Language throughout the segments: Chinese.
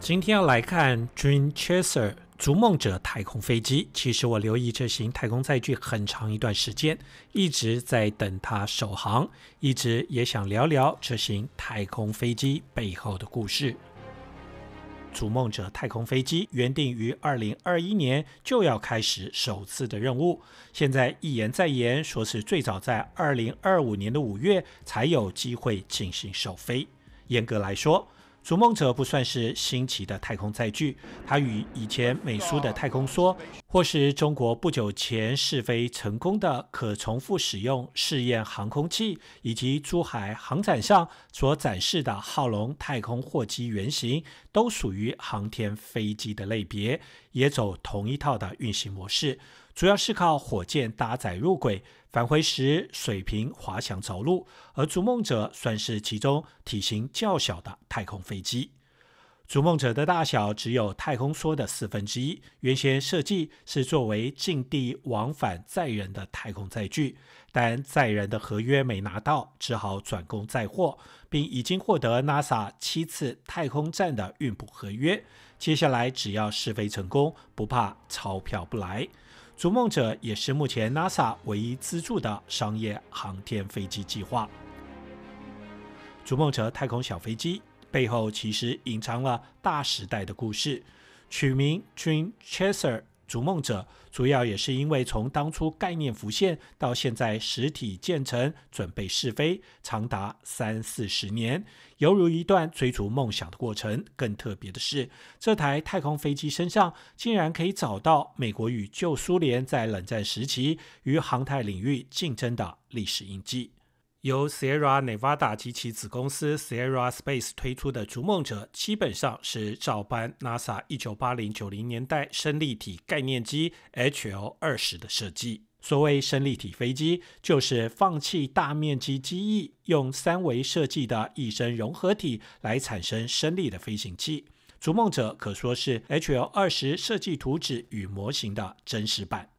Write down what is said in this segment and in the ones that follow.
今天要来看 Dream Chaser 逐梦者太空飞机。其实我留意这型太空载具很长一段时间，一直在等它首航，一直也想聊聊这型太空飞机背后的故事。逐梦者太空飞机原定于二零二一年就要开始首次的任务，现在一延再延，说是最早在二零二五年的五月才有机会进行首飞。严格来说，逐梦者不算是新奇的太空载具，它与以前美苏的太空梭，或是中国不久前试飞成功的可重复使用试验航空器，以及珠海航展上所展示的浩龙太空货机原型，都属于航天飞机的类别，也走同一套的运行模式。主要是靠火箭搭载入轨，返回时水平滑翔着陆，而“逐梦者”算是其中体型较小的太空飞机。“逐梦者的大小只有太空梭的四分之一，原先设计是作为近地往返载人的太空载具，但载人的合约没拿到，只好转攻载货，并已经获得 NASA 七次太空站的运补合约。接下来只要试飞成功，不怕钞票不来。”逐梦者也是目前 NASA 唯一资助的商业航天飞机计划。逐梦者太空小飞机背后其实隐藏了大时代的故事，取名 Dream Chaser。逐梦者主要也是因为从当初概念浮现到现在实体建成准备试飞，长达三四十年，犹如一段追逐梦想的过程。更特别的是，这台太空飞机身上竟然可以找到美国与旧苏联在冷战时期与航太领域竞争的历史印记。由 Sierra Nevada 及其子公司 Sierra Space 推出的“逐梦者”基本上是照搬 NASA 1980-90年代升力体概念机 HL-20 的设计。所谓升力体飞机，就是放弃大面积机翼，用三维设计的翼身融合体来产生升力的飞行器。逐梦者可说是 HL-20 设计图纸与模型的真实版。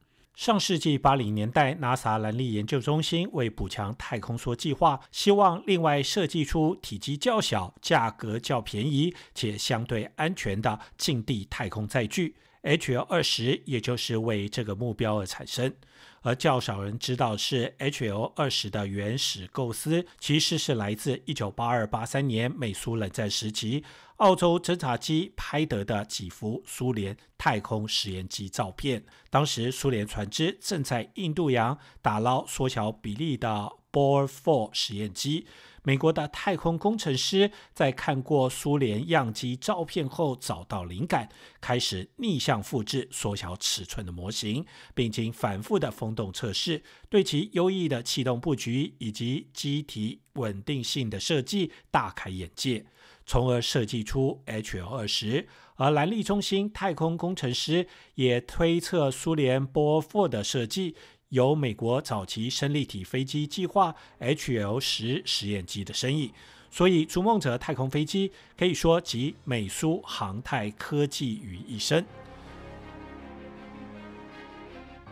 上世纪八零年代，NASA 兰利研究中心为补强太空梭计划，希望另外设计出体积较小、价格较便宜且相对安全的近地太空载具。H l 二十，也就是为这个目标而产生，而较少人知道是 H L 二十的原始构思，其实是来自一九八二八三年美苏冷战时期，澳洲侦察机拍得的几幅苏联太空实验机照片。当时苏联船只正在印度洋打捞缩小比例的。b o r e u 实验机，美国的太空工程师在看过苏联样机照片后，找到灵感，开始逆向复制缩小尺寸的模型，并经反复的风洞测试，对其优异的气动布局以及机体稳定性的设计大开眼界，从而设计出 HL 二十。而兰利中心太空工程师也推测苏联 b o e u 的设计。由美国早期生立体飞机计划 HL 十实验机的生意。所以逐梦者太空飞机可以说集美苏航太科技于一身。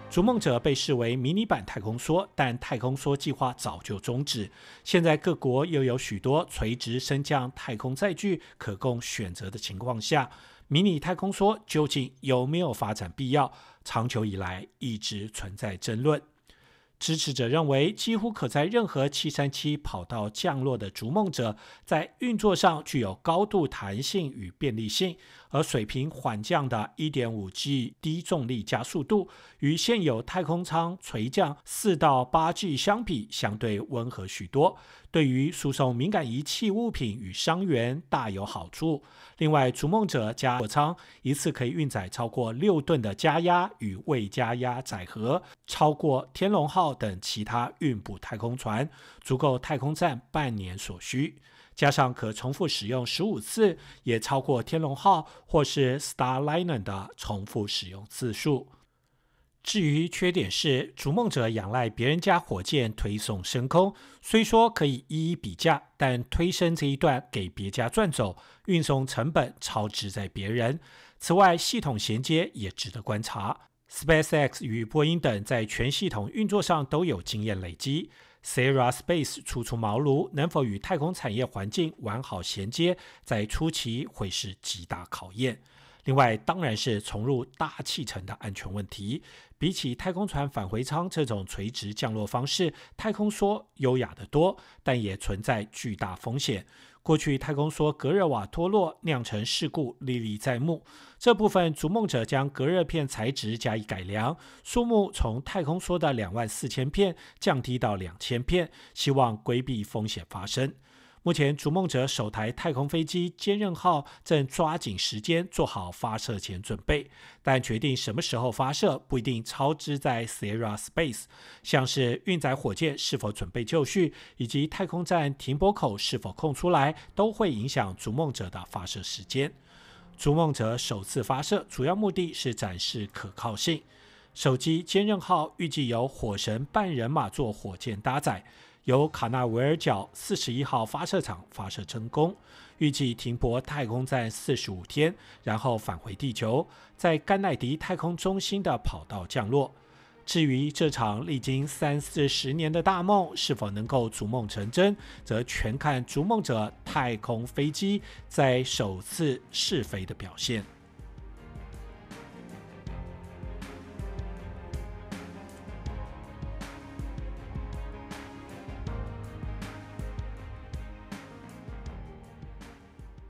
逐梦者被视为迷你版太空梭，但太空梭计划早就终止。现在各国又有许多垂直升降太空载具可供选择的情况下。迷你太空梭究竟有没有发展必要？长久以来一直存在争论。支持者认为，几乎可在任何七三七跑道降落的逐梦者，在运作上具有高度弹性与便利性。而水平缓降的 1.5g 低重力加速度，与现有太空舱垂降4到 8g 相比，相对温和许多，对于输送敏感仪器、物品与伤员大有好处。另外，逐梦者加货舱一次可以运载超过六吨的加压与未加压载荷，超过天龙号等其他运补太空船，足够太空站半年所需。加上可重复使用十五次，也超过天龙号或是 Starliner 的重复使用次数。至于缺点是，逐梦者仰赖别人家火箭推送升空，虽说可以一一比价，但推升这一段给别家赚走，运送成本超支在别人。此外，系统衔接也值得观察。SpaceX 与波音等在全系统运作上都有经验累积。s e r a h Space 初出茅庐，能否与太空产业环境完好衔接，在初期会是极大考验。另外，当然是重入大气层的安全问题。比起太空船返回舱这种垂直降落方式，太空梭优雅得多，但也存在巨大风险。过去，太空梭隔热瓦脱落酿成事故历历在目。这部分逐梦者将隔热片材质加以改良，数目从太空梭的两万四千片降低到两千片，希望规避风险发生。目前，逐梦者首台太空飞机“坚韧号”正抓紧时间做好发射前准备，但决定什么时候发射不一定超支在 Sierra Space。像是运载火箭是否准备就绪，以及太空站停泊口是否空出来，都会影响逐梦者的发射时间。逐梦者首次发射主要目的是展示可靠性。手机“坚韧号”预计由火神半人马座火箭搭载。由卡纳维尔角四十一号发射场发射成功，预计停泊太空站四十五天，然后返回地球，在甘乃迪太空中心的跑道降落。至于这场历经三四十年的大梦是否能够逐梦成真，则全看逐梦者太空飞机在首次试飞的表现。